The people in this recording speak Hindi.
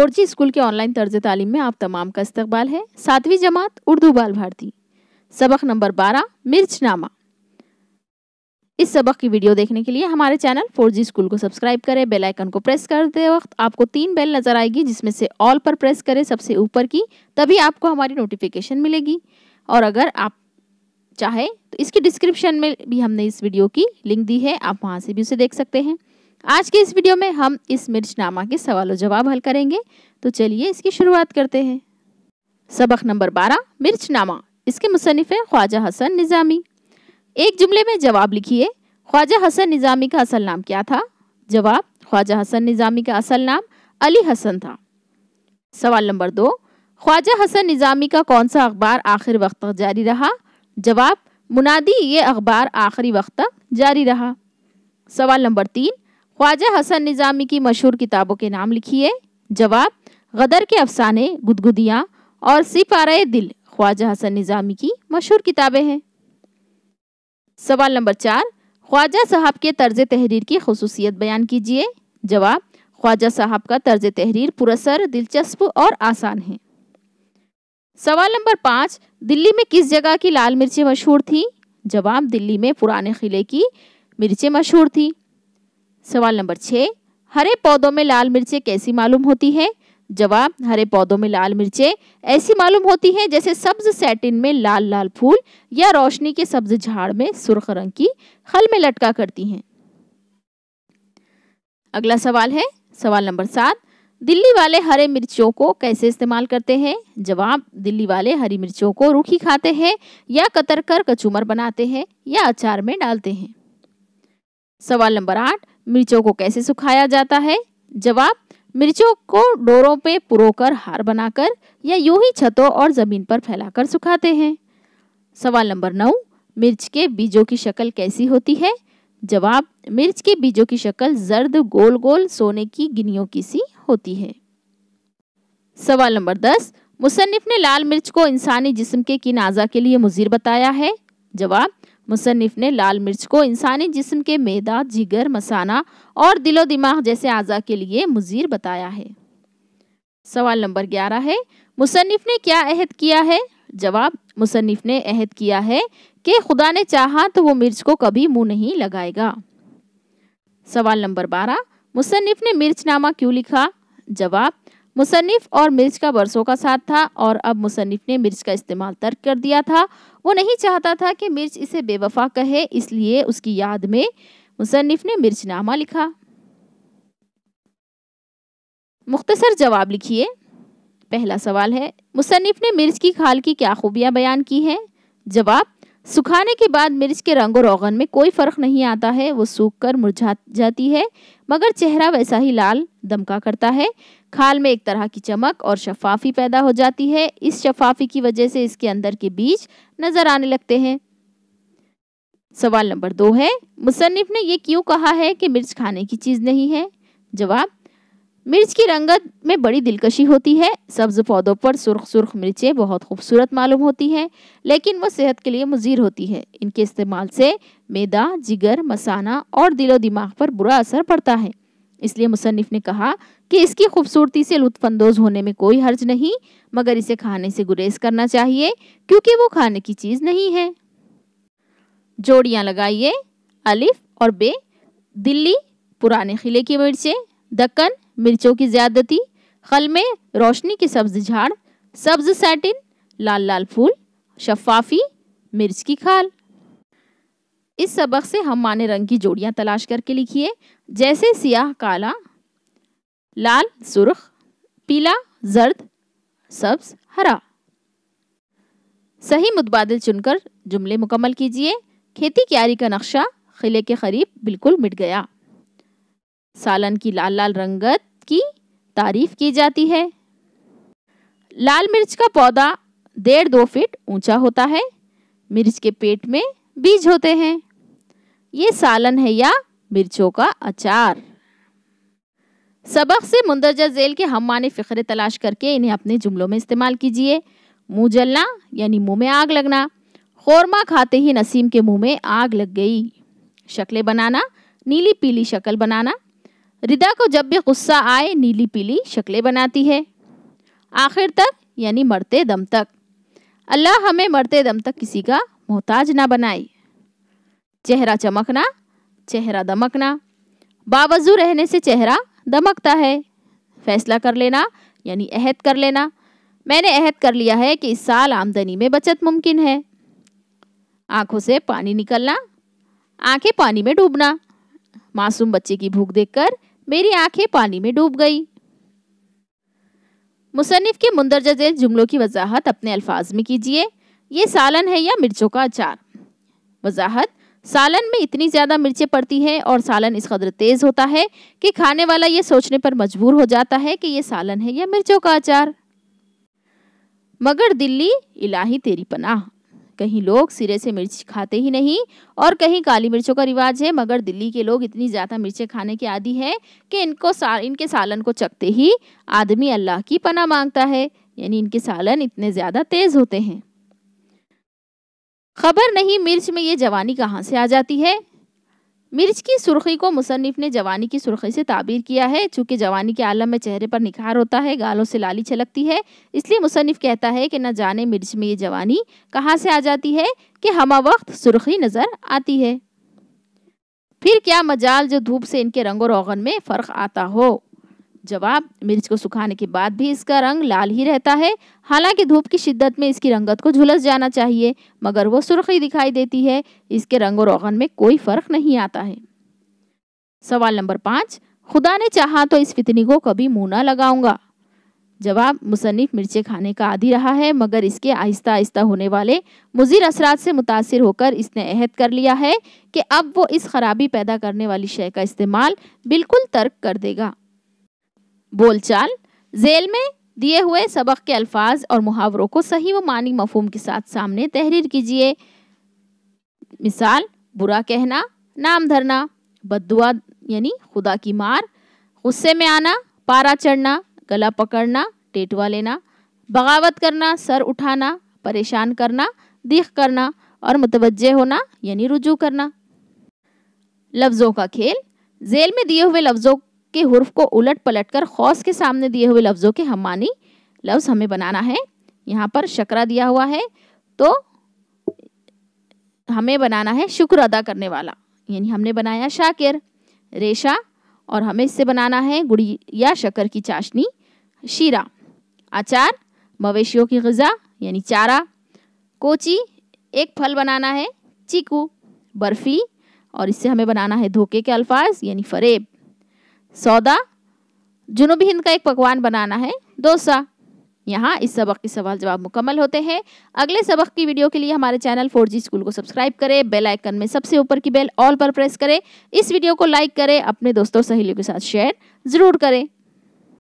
फोर्जी स्कूल के ऑनलाइन तर्ज तालीम में आप तमाम का इस्तकबाल है सातवीं जमात उर्दू बाल भारती सबक नंबर बारह मिर्चनामा इस सबक की वीडियो देखने के लिए हमारे चैनल फोर जी स्कूल को सब्सक्राइब करें बेल आइकन को प्रेस करते वक्त आपको तीन बेल नज़र आएगी जिसमें से ऑल पर प्रेस करें सबसे ऊपर की तभी आपको हमारी नोटिफिकेशन मिलेगी और अगर आप चाहें तो इसकी डिस्क्रिप्शन में भी हमने इस वीडियो की लिंक दी है आप वहाँ से भी उसे देख सकते हैं आज के इस वीडियो में हम इस मिर्च नामा के सवालों जवाब हल करेंगे तो चलिए इसकी शुरुआत करते हैं सबक नंबर बारह नामा इसके मुसनफ़ हैं ख्वाजा हसन निज़ामी एक जुमले में जवाब लिखिए ख्वाजा हसन निज़ामी का असल नाम क्या था जवाब ख्वाजा हसन निज़ामी का असल नाम अली हसन था सवाल नंबर दो ख्वाजा हसन निज़ामी का कौन सा अखबार आखिर वक्त तक जारी रहा जवाब मुनादी ये अखबार आखिरी वक्त तक जारी रहा सवाल नंबर तीन ख्वाजा हसन निज़ामी की मशहूर किताबों के नाम लिखिए जवाब गदर के अफसाने गुदगुदियाँ और सिपारे दिल ख्वाजा हसन निज़ामी की मशहूर किताबें हैं सवाल नंबर चार ख्वाजा साहब के तर्ज तहरीर की खसूसियत बयान कीजिए जवाब ख्वाजा साहब का तर्ज तहरीर पुरसर दिलचस्प और आसान है सवाल नंबर पाँच दिल्ली में किस जगह की लाल मिर्चें मशहूर थी जवाब दिल्ली में पुराने किले की मिर्चें मशहूर थी सवाल नंबर छः हरे पौधों में लाल मिर्चें कैसी मालूम होती है जवाब हरे पौधों में लाल मिर्चें ऐसी मालूम होती हैं जैसे सब्ज सैटिन में लाल लाल फूल या रोशनी के सब्ज झाड़ में सुर्ख रंग की खल में लटका करती हैं अगला सवाल है सवाल नंबर सात दिल्ली वाले हरे मिर्चों को कैसे इस्तेमाल करते हैं जवाब दिल्ली वाले हरी मिर्चों को रूखी खाते हैं या कतर कर कचूमर बनाते हैं या अचार में डालते हैं सवाल नंबर आठ मिर्चों को कैसे सुखाया जाता है जवाब मिर्चों को डोरों पे पुरोकर हार बनाकर या यू ही छतों और ज़मीन पर फैलाकर सुखाते हैं सवाल नंबर नौ मिर्च के बीजों की शक्ल कैसी होती है जवाब मिर्च के बीजों की शक्ल जर्द गोल गोल सोने की गिनियों की सी होती है सवाल नंबर दस मुसनफ ने लाल मिर्च को इंसानी जिस्म के किन आज़ा के लिए मुजीर बताया है जवाब मुसनफ़ ने लाल मिर्च को इंसानी जिसम के मैदा जिगर मसाना और दिलो दिमाग जैसे अज़ा के लिए मुजीर बताया है सवाल नंबर ग्यारह है मुसनफ़ ने क्या अहद किया है जवाब मुसनफ़ ने अहद किया है कि खुदा ने चाहा तो वो मिर्च को कभी मुंह नहीं लगाएगा सवाल नंबर बारह मुसनफ़ ने मिर्च नामा क्यों लिखा जवाब मुसनफ़ और मिर्च का बरसों का साथ था और अब मुसनफ़ ने मिर्च का इस्तेमाल तर्क कर दिया था वो नहीं चाहता था कि मिर्च इसे बेवफा कहे इसलिए उसकी याद में मुसन्फ़ ने मिर्चनामा लिखा मुख्तसर जवाब लिखिए पहला सवाल है मुसन्फ़ ने मिर्च की खाल की क्या खूबियाँ बयान की हैं जवाब सुखाने के बाद मिर्च के रंग और रोगन में कोई फ़र्क नहीं आता है वो सूख कर मुरझा जाती है मगर चेहरा वैसा ही लाल दमका करता है खाल में एक तरह की चमक और शफाफी पैदा हो जाती है इस शफाफी की वजह से इसके अंदर के बीज नज़र आने लगते हैं सवाल नंबर दो है मुसनफ़ ने यह क्यों कहा है कि मिर्च खाने की चीज़ नहीं है जवाब मिर्च की रंगत में बड़ी दिलकशी होती है सब्ज़ पौधों पर सुर्ख सुर्ख मिर्चें बहुत खूबसूरत मालूम होती हैं लेकिन वो सेहत के लिए मुजीर होती है इनके इस्तेमाल से मैदा जिगर मसाना और दिलो दिमाग पर बुरा असर पड़ता है इसलिए मुसनफ़ ने कहा कि इसकी खूबसूरती से लुत्फानंदोज होने में कोई हर्ज नहीं मगर इसे खाने से गुरेज करना चाहिए क्योंकि वो खाने की चीज़ नहीं है जोड़ियाँ लगाइए अलिफ और बे दिल्ली पुराने किले की मिर्चें दक्कन मिर्चों की ज्यादती खल में रोशनी की सब्ज झाड़ सब्ज सैटिन लाल लाल फूल शफाफी मिर्च की खाल इस सबक से हम माने रंग की जोड़ियां तलाश करके लिखिए जैसे सियाह काला लाल सुर्ख पीला जर्द सब्ज हरा सही मुतबादल चुनकर जुमले मुकम्मल कीजिए खेती क्यारी का नक्शा किले के करीब बिल्कुल मिट गया सालन की लाल लाल रंगत की तारीफ की जाती है लाल मिर्च का पौधा डेढ़ दो फीट ऊंचा होता है मिर्च के पेट में बीज होते हैं ये सालन है या मिर्चों का अचार सबक से मुंदरजा जेल के हम माने फ़िक्रे तलाश करके इन्हें अपने जुमलों में इस्तेमाल कीजिए मुँह जलना यानी मुंह में आग लगना खोरमा खाते ही नसीम के मुंह में आग लग गई शक्लें बनाना नीली पीली शक्ल बनाना रिदा को जब भी गुस्सा आए नीली पीली शक्लें बनाती है आखिर तक यानी मरते दम तक अल्लाह हमें मरते दम तक किसी का मोहताज ना बनाए चेहरा चमकना चेहरा दमकना बावजू रहने से चेहरा दमकता है फैसला कर लेना यानी अहद कर लेना मैंने अहद कर लिया है कि इस साल आमदनी में बचत मुमकिन है आंखों से पानी निकलना आंखें पानी में डूबना मासूम बच्चे की भूख देखकर मेरी आंखें पानी में डूब गई मुसनफ़ के मुंदरजा जैल जुमलों की वजाहत अपने अल्फाज में कीजिए ये सालन है या मिर्चों का अचार वजाहत सालन में इतनी ज़्यादा मिर्चें पड़ती हैं और सालन इस कदर तेज़ होता है कि खाने वाला ये सोचने पर मजबूर हो जाता है कि ये सालन है या मिर्चों का अचार मगर दिल्ली इलाही तेरी पनाह कहीं लोग सिरे से मिर्च खाते ही नहीं और कहीं काली मिर्चों का रिवाज है मगर दिल्ली के लोग इतनी ज़्यादा मिर्चें खाने के आदि हैं कि इनको सा इनके सालन को चखते ही आदमी अल्लाह की पना मांगता है यानी इनके सालन इतने ज़्यादा तेज़ होते हैं खबर नहीं मिर्च में ये जवानी कहाँ से आ जाती है मिर्च की सुर्खी को मुसनफ़ ने जवानी की सुर्खी से ताबीर किया है चूंकि जवानी के आलम में चेहरे पर निखार होता है गालों से लाली छलकती है इसलिए मुसनफ़ कहता है कि न जाने मिर्च में ये जवानी कहाँ से आ जाती है कि हम वक्त सुर्खी नज़र आती है फिर क्या मजाल जो धूप से इनके रंगो रोगन में फ़र्क आता हो जवाब मिर्च को सुखाने के बाद भी इसका रंग लाल ही रहता है हालांकि धूप की शिद्दत में इसकी रंगत को झुलस जाना चाहिए मगर वो सुर्खी दिखाई देती है इसके रंग और रोगन में कोई फर्क नहीं आता है सवाल नंबर पाँच खुदा ने चाहा तो इस फितनी को कभी मुँह ना लगाऊंगा जवाब मुसनफ़ मिर्चें खाने का आदि रहा है मगर इसके आहिस्ता आहिस्ता होने वाले मुजिर असरात से मुतासर होकर इसने अहद कर लिया है कि अब वो इस खराबी पैदा करने वाली शय का इस्तेमाल बिल्कुल तर्क कर देगा बोलचाल जेल में दिए हुए सबक के अल्फाज और मुहावरों को सही व मानी मफहम के साथ सामने तहरीर कीजिए मिसाल बुरा कहना नाम धरना बदुआ यानी खुदा की मार गुस्से में आना पारा चढ़ना गला पकड़ना टेटवा लेना बगावत करना सर उठाना परेशान करना दिख करना और मुतवजह होना यानी रुजू करना लफ्ज़ों का खेल जेल में दिए हुए लफ्ज़ों के हर्फ को उलट पलट कर खौस के सामने दिए हुए लफ्ज़ों के हमानी लफ्ज़ हमें बनाना है यहाँ पर शकरा दिया हुआ है तो हमें बनाना है शुक्र अदा करने वाला यानी हमने बनाया शाकिर रेशा और हमें इससे बनाना है गुड़ी या शक्कर की चाशनी शीरा अचार मवेशियों की गज़ा यानी चारा कोची एक फल बनाना है चीकू बर्फ़ी और इससे हमें बनाना है धोखे के अल्फाज यानी फरेब सौदा जुनूबी हिंद का एक पकवान बनाना है डोसा यहाँ इस सबक के सवाल जवाब मुकम्मल होते हैं अगले सबक की वीडियो के लिए हमारे चैनल फोर जी स्कूल को सब्सक्राइब करें बेल आइकन में सबसे ऊपर की बेल ऑल पर प्रेस करें इस वीडियो को लाइक करें अपने दोस्तों सहेलियों के साथ शेयर ज़रूर करें